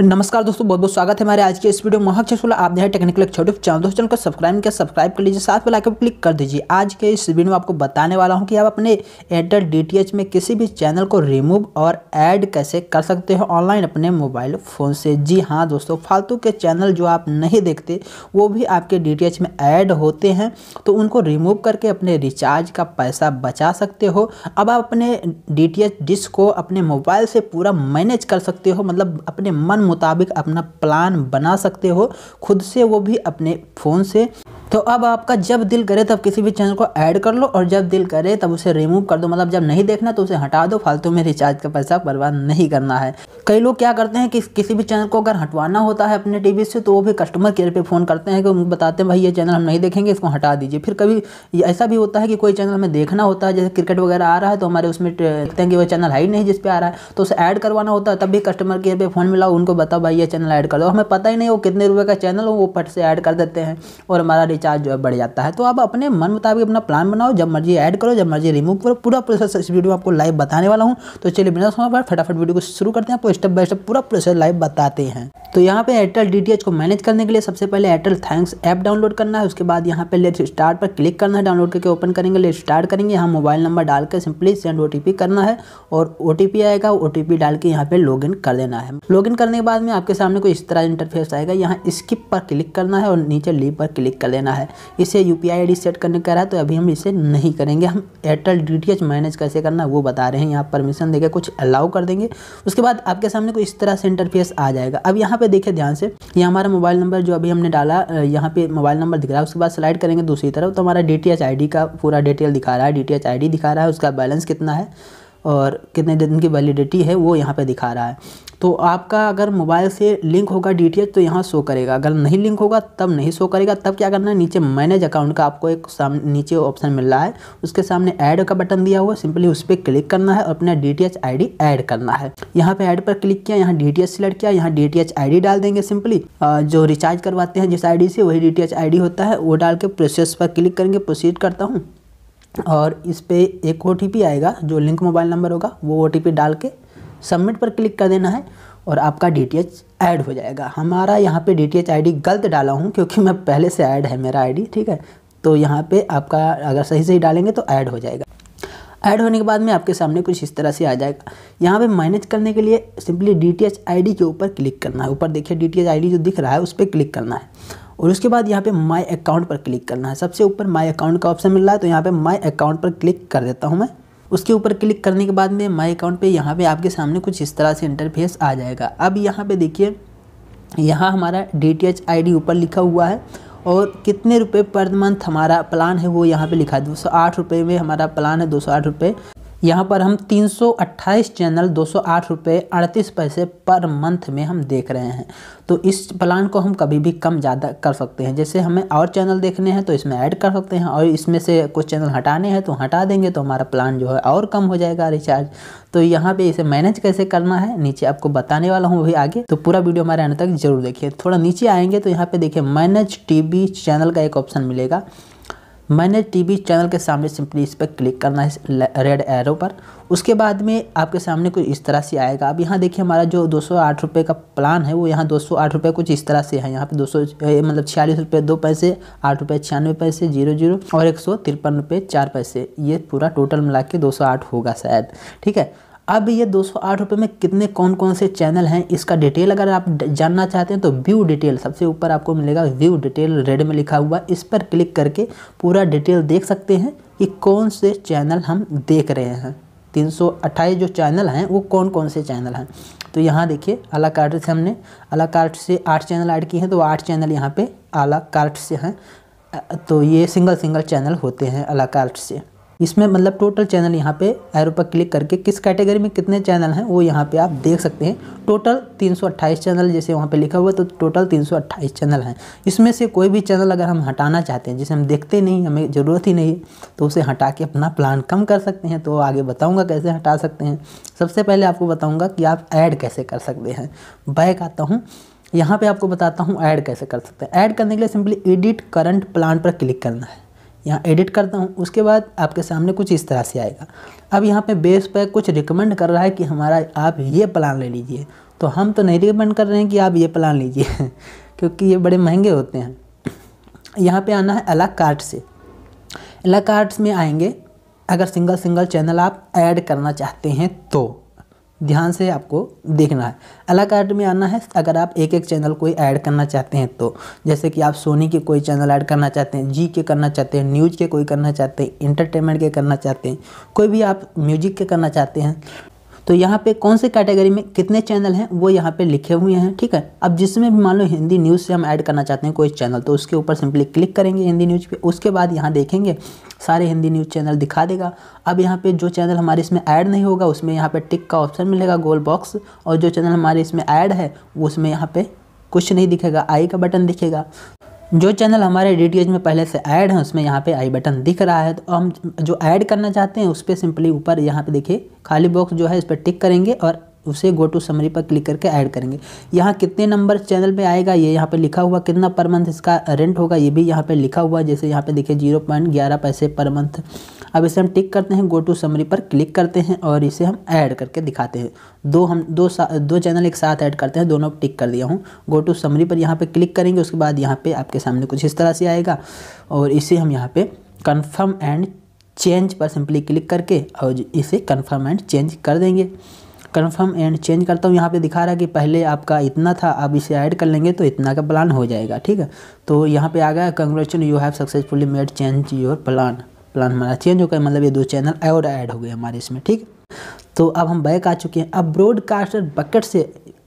नमस्कार दोस्तों बहुत बहुत स्वागत है हमारे आज के इस वीडियो में महक्ष आप है टेक्निकल छोटे चैनल दोस्तों चैनल को सब्सक्राइब कर सब्सक्राइब कर लीजिए साथ में लाइक क्लिक कर दीजिए आज के इस वीडियो में आपको बताने वाला हूं कि आप अपने एयरटेल डी में किसी भी चैनल को रिमूव और ऐड कैसे कर सकते हो ऑनलाइन अपने मोबाइल फ़ोन से जी हाँ दोस्तों फालतू के चैनल जो आप नहीं देखते वो भी आपके डी में ऐड होते हैं तो उनको रिमूव करके अपने रिचार्ज का पैसा बचा सकते हो अब आप अपने डी टी डिश को अपने मोबाइल से पूरा मैनेज कर सकते हो मतलब अपने मन मुताबिक अपना प्लान बना सकते हो खुद से वो भी अपने फ़ोन से तो अब आपका जब दिल करे तब किसी भी चैनल को ऐड कर लो और जब दिल करे तब उसे रिमूव कर दो मतलब जब नहीं देखना तो उसे हटा दो फालतू में रिचार्ज का पैसा बर्बाद नहीं करना है कई लोग क्या करते हैं कि किसी भी चैनल को अगर हटवाना होता है अपने टीवी से तो वो भी कस्टमर केयर पे फ़ोन करते हैं कि बताते हैं भाई ये चैनल हम नहीं देखेंगे इसको हटा दीजिए फिर कभी ऐसा भी होता है कि कोई चैनल हमें देखना होता है जैसे क्रिकेट वगैरह आ रहा है तो हमारे उसमें देखते हैं कि वो चैनल है ही नहीं जिस पर आ रहा है तो उसे ऐड करवाना होता है तब भी कस्टमर केयर पर फ़ोन मिलाओ उनको बताओ भाई ये चैनल ऐड कर दो हमें पता ही नहीं वो कितने रुपये का चैनल हो वो फट से ऐड कर देते हैं और हमारा रिचार्ज जो है बढ़ जाता है तो आप अपने मन मुताबिक अपना प्लान बनाओ जब मर्जी ऐड करो जब मर्जी रिमूव करो पूरा प्रोसेस इस वीडियो में आपको लाइव बताने वाला हूँ तो चलिए बिना समय पर फटाफट वीडियो को शुरू करते हैं आपको स्टेप बाय स्टेप पूरा प्रोसेस लाइव बताते हैं तो यहाँ पे एयरटेल डी को मैनेज करने के लिए सबसे पहले एयरटेल थैंक्स ऐप डाउनलोड करना है उसके बाद यहाँ पे लेट स्टार्ट पर क्लिक करना है डाउनलोड करके ओपन करेंगे लेट स्टार्ट करेंगे यहाँ मोबाइल नंबर डाल के सिंपली सेंड ओ करना है और ओ आएगा ओ डाल के यहाँ पे लॉग कर देना है लॉग करने के बाद में आपके सामने कोई इस तरह इंटरफेस आएगा यहाँ स्किप पर क्लिक करना है और नीचे लीव पर क्लिक कर लेना देना है इसे यू पी आई सेट करने का रहा है तो अभी हम इसे नहीं करेंगे हम एयरटेल डी मैनेज कैसे करना है वो बता रहे हैं यहाँ परमिशन देकर कुछ अलाउ कर देंगे उसके बाद आपके सामने कोई इस तरह से इंटरफेस आ जाएगा अब यहाँ पे देखिए ध्यान से ये हमारा मोबाइल नंबर जो अभी हमने डाला यहाँ पे मोबाइल नंबर दिख रहा है उसके बाद स्लाइड करेंगे दूसरी तरफ तो हमारा डी टी का पूरा डिटेल दिखा रहा है डी टी दिखा रहा है उसका बैलेंस कितना है और कितने दिन की वैलिडिटी है वो यहाँ पे दिखा रहा है तो आपका अगर मोबाइल से लिंक होगा डी तो यहाँ शो करेगा अगर नहीं लिंक होगा तब नहीं शो करेगा तब क्या करना है नीचे मैनेज अकाउंट का आपको एक सामने नीचे ऑप्शन मिल रहा है उसके सामने ऐड का बटन दिया हुआ है सिंपली उस पर क्लिक करना है और अपना डी टी एच ऐड करना है यहाँ पे ऐड पर क्लिक किया यहाँ डी टी सिलेक्ट किया यहाँ डी टी डाल देंगे सिंपली जो रिचार्ज करवाते हैं जिस आई से वही डी टी होता है वो डाल के प्रोसेस पर क्लिक करेंगे प्रोसीड करता हूँ और इस पर एक ओ आएगा जो लिंक मोबाइल नंबर होगा वो ओ डाल के सबमिट पर क्लिक कर देना है और आपका डी टी ऐड हो जाएगा हमारा यहाँ पे डी टी गलत डाला हूँ क्योंकि मैं पहले से ऐड है मेरा आईडी ठीक है तो यहाँ पे आपका अगर सही सही डालेंगे तो ऐड हो जाएगा ऐड होने के बाद में आपके सामने कुछ इस तरह से आ जाएगा यहाँ पे मैनेज करने के लिए सिंपली डी टी के ऊपर क्लिक करना है ऊपर देखिए डी टी जो दिख रहा है उस पर क्लिक करना है और उसके बाद यहाँ पे माय अकाउंट पर क्लिक करना है सबसे ऊपर माय अकाउंट का ऑप्शन मिल रहा है तो यहाँ पे माय अकाउंट पर क्लिक कर देता हूँ मैं उसके ऊपर क्लिक करने के बाद में माई अकाउंट पे यहाँ पे आपके सामने कुछ इस तरह से इंटरफेस आ जाएगा अब यहाँ पे देखिए यहाँ हमारा D T H I D ऊपर लिखा हुआ है और कितने रुपये पर मंथ हमारा प्लान है वो यहाँ पे लिखा है दो सौ आठ रुपये में हमारा प्लान है दो सौ आठ रुपये यहाँ पर हम 328 चैनल दो सौ पैसे पर मंथ में हम देख रहे हैं तो इस प्लान को हम कभी भी कम ज़्यादा कर सकते हैं जैसे हमें और चैनल देखने हैं तो इसमें ऐड कर सकते हैं और इसमें से कुछ चैनल हटाने हैं तो हटा देंगे तो हमारा प्लान जो है और कम हो जाएगा रिचार्ज तो यहाँ पे इसे मैनेज कैसे करना है नीचे आपको बताने वाला हूँ अभी आगे तो पूरा वीडियो हमारे आने तक जरूर देखिए थोड़ा नीचे आएंगे तो यहाँ पर देखिए मैनेज टी चैनल का एक ऑप्शन मिलेगा मैंने टीवी चैनल के सामने सिंपली इस पर क्लिक करना है रेड एरो पर उसके बाद में आपके सामने कुछ इस तरह से आएगा अब यहाँ देखिए हमारा जो दो सौ का प्लान है वो यहाँ दो सौ कुछ इस तरह से है यहाँ पे दो मतलब छियालीस रुपये दो पैसे आठ रुपये छियानवे पैसे जीरो जीरो और एक सौ तिरपन रुपये चार पैसे ये पूरा टोटल मिला के दो सौ आठ होगा शायद ठीक है अब ये दो सौ में कितने कौन कौन से चैनल हैं इसका डिटेल अगर आप जानना चाहते हैं तो व्यू डिटेल सबसे ऊपर आपको मिलेगा व्यू डिटेल रेड में लिखा हुआ इस पर क्लिक करके पूरा डिटेल देख सकते हैं कि कौन से चैनल हम देख रहे हैं तीन जो चैनल हैं वो कौन कौन से चैनल हैं तो यहाँ देखिए अला कार्ट से हमने अला कार्ट से आठ चैनल ऐड किए हैं तो आठ चैनल यहाँ पे अला कार्ट से हैं तो ये सिंगल सिंगल चैनल होते हैं अला कार्ट से इसमें मतलब टोटल चैनल यहाँ पे एरो पर क्लिक करके किस कैटेगरी में कितने चैनल हैं वो यहाँ पे आप देख सकते हैं टोटल 328 चैनल जैसे वहाँ पे लिखा हुआ है तो टोटल 328 चैनल हैं इसमें से कोई भी चैनल अगर हम हटाना चाहते हैं जिसे हम देखते नहीं हमें ज़रूरत ही नहीं तो उसे हटा के अपना प्लान कम कर सकते हैं तो आगे बताऊँगा कैसे हटा सकते हैं सबसे पहले आपको बताऊँगा कि आप ऐड कैसे कर सकते हैं बैक आता हूँ यहाँ पे आपको बताता हूँ ऐड कैसे कर सकते हैं ऐड करने के लिए सिंपली एडिट करंट प्लान पर क्लिक करना है यहाँ एडिट करता हूँ उसके बाद आपके सामने कुछ इस तरह से आएगा अब यहाँ पे बेस पर कुछ रिकमेंड कर रहा है कि हमारा आप ये प्लान ले लीजिए तो हम तो नहीं रिकमेंड कर रहे हैं कि आप ये प्लान लीजिए क्योंकि ये बड़े महंगे होते हैं यहाँ पे आना है अलग कार्ट से अलग कार्ट्स में आएंगे अगर सिंगल सिंगल चैनल आप ऐड करना चाहते हैं तो ध्यान से आपको देखना है अलग कार्ड में आना है अगर आप एक एक चैनल कोई ऐड करना चाहते हैं तो जैसे कि आप सोनी के कोई चैनल ऐड करना चाहते हैं जी के करना चाहते हैं न्यूज़ के कोई करना चाहते हैं इंटरटेनमेंट के करना चाहते हैं कोई भी आप म्यूजिक के करना चाहते हैं तो यहाँ पे कौन से कैटेगरी में कितने चैनल हैं वो यहाँ पे लिखे हुए हैं ठीक है अब जिसमें भी मान लो हिंदी न्यूज़ से हम ऐड करना चाहते हैं कोई चैनल तो उसके ऊपर सिंपली क्लिक करेंगे हिंदी न्यूज़ पे उसके बाद यहाँ देखेंगे सारे हिंदी न्यूज़ चैनल दिखा देगा अब यहाँ पे जो चैनल हमारे इसमें ऐड नहीं होगा उसमें यहाँ पर टिक का ऑप्शन मिलेगा गोल बॉक्स और जो चैनल हमारे इसमें ऐड है उसमें यहाँ पर कुछ नहीं दिखेगा आई का बटन दिखेगा जो चैनल हमारे डी में पहले से ऐड है उसमें यहाँ पे आई बटन दिख रहा है तो हम जो ऐड करना चाहते हैं उस पर सिंपली ऊपर यहाँ पे देखिए खाली बॉक्स जो है इस पर टिक करेंगे और उसे गो टू समरी पर क्लिक करके ऐड करेंगे यहाँ कितने नंबर चैनल पे आएगा ये यहाँ पे लिखा हुआ कितना पर मंथ इसका रेंट होगा ये भी यहाँ पे लिखा हुआ जैसे यहाँ पे देखिए जीरो पॉइंट ग्यारह पैसे पर मंथ अब इसे हम टिक करते हैं गो टू समरी पर क्लिक करते हैं और इसे हम ऐड करके दिखाते हैं दो हम दो दो चैनल एक साथ ऐड करते हैं दोनों टिक कर दिया हूँ गो टू समरी पर यहाँ पर क्लिक करेंगे उसके बाद यहाँ पर आपके सामने कुछ इस तरह से आएगा और इसे हम यहाँ पर कन्फर्म एंड चेंज पर सिंपली क्लिक करके और इसे कन्फर्म एंड चेंज कर देंगे कन्फर्म एंड चेंज करता हूँ यहाँ पे दिखा रहा है कि पहले आपका इतना था अब इसे ऐड कर लेंगे तो इतना का प्लान हो जाएगा ठीक है तो यहाँ पे आ गया congratulations you have successfully made change your plan plan हमारा चेंज हो गया मतलब ये दो चैनल और ऐड हो गए हमारे इसमें ठीक तो अब हम बैक आ चुके हैं अब ब्रॉडकास्टर बकेट से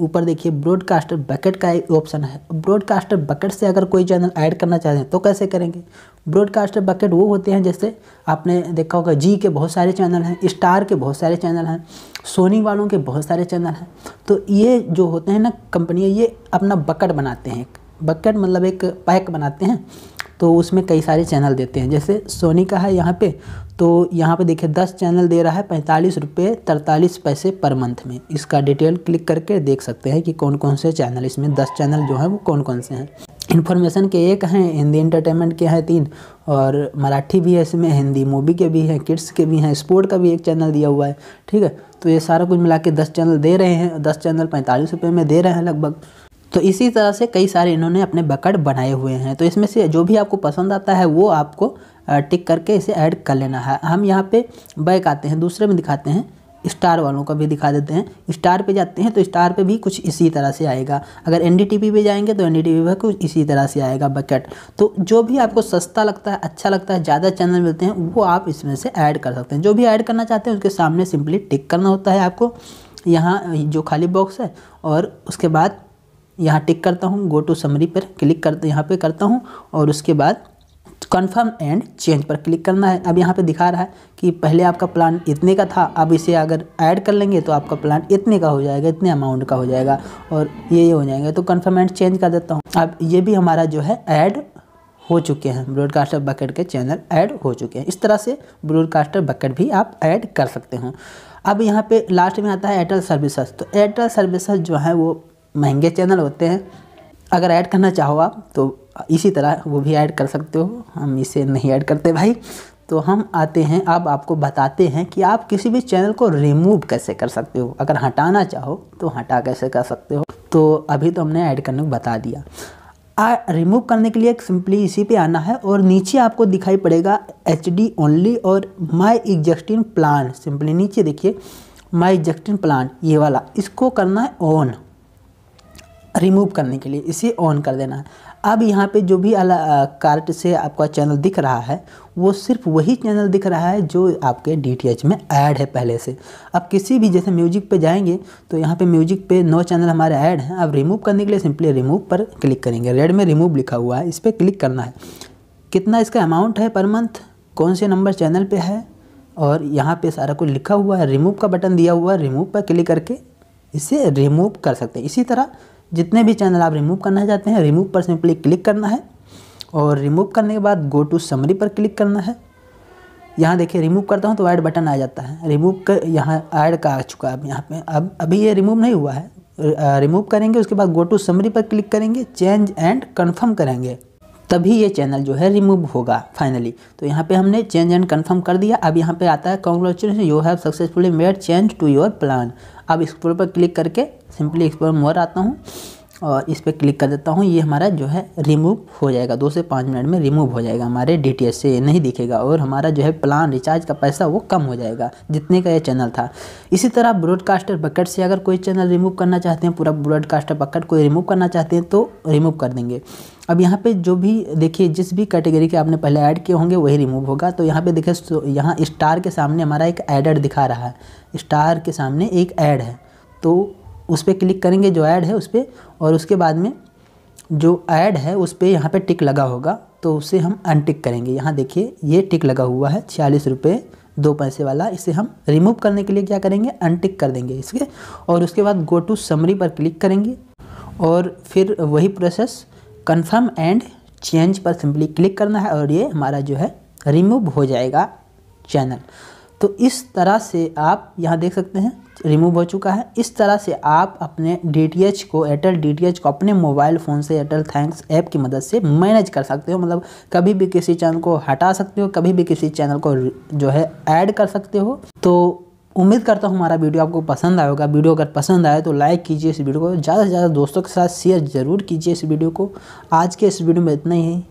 ऊपर देखिए ब्रॉडकास्टर बकेट का ऑप्शन है ब्रॉडकास्टर बकेट से अगर कोई चैनल ऐड करना चाहते हैं तो कैसे करेंगे ब्रॉडकास्टर बकेट वो होते हैं जैसे आपने देखा होगा जी के बहुत सारे चैनल हैं स्टार के बहुत सारे चैनल हैं सोनी वालों के बहुत सारे चैनल हैं तो ये जो होते हैं ना कंपनियाँ ये अपना बकेट बनाते हैं बकेट मतलब एक पैक बनाते हैं तो उसमें कई सारे चैनल देते हैं जैसे सोनी का है यहाँ पे तो यहाँ पे देखिए दस चैनल दे रहा है पैंतालीस रुपये तरतालीस पैसे पर मंथ में इसका डिटेल क्लिक करके देख सकते हैं कि कौन कौन से चैनल इसमें दस चैनल जो हैं वो कौन कौन से हैं इन्फॉर्मेशन के एक हैं हिंदी एंटरटेनमेंट के हैं तीन और मराठी भी है इसमें हिंदी मूवी के भी हैं किड्स के भी हैं स्पोर्ट का भी एक चैनल दिया हुआ है ठीक है तो ये सारा कुछ मिला के दस चैनल दे रहे हैं दस चैनल पैंतालीस रुपये में दे रहे हैं लगभग तो इसी तरह से कई सारे इन्होंने अपने बकेट बनाए हुए हैं तो इसमें से जो भी आपको पसंद आता है वो आपको टिक करके इसे ऐड कर लेना है हम यहाँ पे बैक आते हैं दूसरे में दिखाते हैं स्टार वालों का भी दिखा देते हैं स्टार पे जाते हैं तो स्टार पे भी कुछ इसी तरह से आएगा अगर एन डी पे जाएंगे तो एन डी पे कुछ इसी तरह से आएगा बकेट तो जो भी आपको सस्ता लगता है अच्छा लगता है ज़्यादा चैनल मिलते हैं वो आप इसमें से ऐड कर सकते हैं जो भी ऐड करना चाहते हैं उसके सामने सिंपली टिक करना होता है आपको यहाँ जो खाली बॉक्स है और उसके बाद यहाँ टिक करता हूँ गो टू समरी पर क्लिक कर यहाँ पे करता हूँ और उसके बाद कन्फर्म एंड चेंज पर क्लिक करना है अब यहाँ पे दिखा रहा है कि पहले आपका प्लान इतने का था अब इसे अगर ऐड कर लेंगे तो आपका प्लान इतने का हो जाएगा इतने अमाउंट का हो जाएगा और ये ये हो जाएगा तो कन्फर्म एंड चेंज कर देता हूँ अब ये भी हमारा जो है ऐड हो चुके हैं ब्रॉडकास्टर बकेट के चैनल ऐड हो चुके हैं इस तरह से ब्रॉडकास्टर बकेट भी आप ऐड कर सकते हो अब यहाँ पे लास्ट में आता है एयरटेल सर्विसेज तो एयरटेल सर्विसेज जो है वो महंगे चैनल होते हैं अगर ऐड करना चाहो आप तो इसी तरह वो भी ऐड कर सकते हो हम इसे नहीं ऐड करते भाई तो हम आते हैं अब आपको बताते हैं कि आप किसी भी चैनल को रिमूव कैसे कर सकते हो अगर हटाना चाहो तो हटा कैसे कर सकते हो तो अभी तो हमने ऐड करने को बता दिया आ रिमूव करने के लिए एक सिंपली इसी पे आना है और नीचे आपको दिखाई पड़ेगा एच डी ओनली और माई एग्जस्टिंग प्लान सिंपली नीचे देखिए माई एग्जस्टिंग प्लान ये वाला इसको करना है ऑन रिमूव करने के लिए इसे ऑन कर देना है अब यहाँ पे जो भी अला कार्ट से आपका चैनल दिख रहा है वो सिर्फ वही चैनल दिख रहा है जो आपके डीटीएच में ऐड है पहले से अब किसी भी जैसे म्यूजिक पे जाएंगे तो यहाँ पे म्यूजिक पे नौ चैनल हमारे ऐड हैं अब रिमूव करने के लिए सिंपली रिमूव पर क्लिक करेंगे रेड में रिमूव लिखा हुआ है इस पर क्लिक करना है कितना इसका अमाउंट है पर मंथ कौन से नंबर चैनल पर है और यहाँ पर सारा कुछ लिखा हुआ है रिमूव का बटन दिया हुआ है रिमूव पर क्लिक करके इसे रिमूव कर सकते हैं इसी तरह जितने भी चैनल आप रिमूव करना चाहते हैं रिमूव पर सिंपली क्लिक करना है और रिमूव करने के बाद गो टू समरी पर क्लिक करना है यहाँ देखिए रिमूव करता हूँ तो ऐड बटन आ जाता है रिमूव कर यहाँ ऐड का आ चुका है अब यहाँ पे अब अभी ये रिमूव नहीं हुआ है रिमूव करेंगे उसके बाद गो टू समरी पर क्लिक करेंगे चेंज एंड कन्फर्म करेंगे तभी ये चैनल जो है रिमूव होगा फाइनली तो यहाँ पे हमने चेंज एंड कंफर्म कर दिया अब यहाँ पे आता है congratulations you have successfully made change to your plan अब एक्सप्लोर पर क्लिक करके सिंपली एक्सप्लोर मोर आता हूँ और इस पर क्लिक कर देता हूँ ये हमारा जो है रिमूव हो जाएगा दो से पाँच मिनट में रिमूव हो जाएगा हमारे डी से नहीं दिखेगा और हमारा जो है प्लान रिचार्ज का पैसा वो कम हो जाएगा जितने का ये चैनल था इसी तरह ब्रॉडकास्टर बकेट से अगर कोई चैनल रिमूव करना चाहते हैं पूरा ब्रॉडकास्टर बकेट कोई रिमूव करना चाहते हैं तो रिमूव कर देंगे अब यहाँ पे जो भी देखिए जिस भी कैटेगरी के आपने पहले ऐड किए होंगे वही रिमूव होगा तो यहाँ पे देखिए यहाँ स्टार के सामने हमारा एक एडर दिखा रहा है स्टार के सामने एक ऐड है तो उस पर क्लिक करेंगे जो ऐड है उस पर और उसके बाद में जो ऐड है उस पर यहाँ पर टिक लगा होगा तो उसे हम अनटिक करेंगे यहाँ देखिए ये टिक लगा हुआ है छियालीस रुपये दो पैसे वाला इसे हम रिमूव करने के लिए क्या करेंगे अनटिक कर देंगे इसके और उसके बाद गो टू समरी पर क्लिक करेंगे और फिर वही प्रोसेस कन्फर्म एंड चेंज पर सिंपली क्लिक करना है और ये हमारा जो है रिमूव हो जाएगा चैनल तो इस तरह से आप यहाँ देख सकते हैं रिमूव हो चुका है इस तरह से आप अपने डी को एयरटेल डी को अपने मोबाइल फ़ोन से एयरटेल थैंक्स ऐप की मदद से मैनेज कर सकते हो मतलब कभी भी किसी चैनल को हटा सकते हो कभी भी किसी चैनल को जो है ऐड कर सकते हो तो उम्मीद करता हूँ हमारा वीडियो आपको पसंद आया होगा वीडियो अगर पसंद आए तो लाइक कीजिए इस वीडियो को ज़्यादा से ज़्यादा दोस्तों के साथ शेयर ज़रूर कीजिए इस वीडियो को आज के इस वीडियो में इतना ही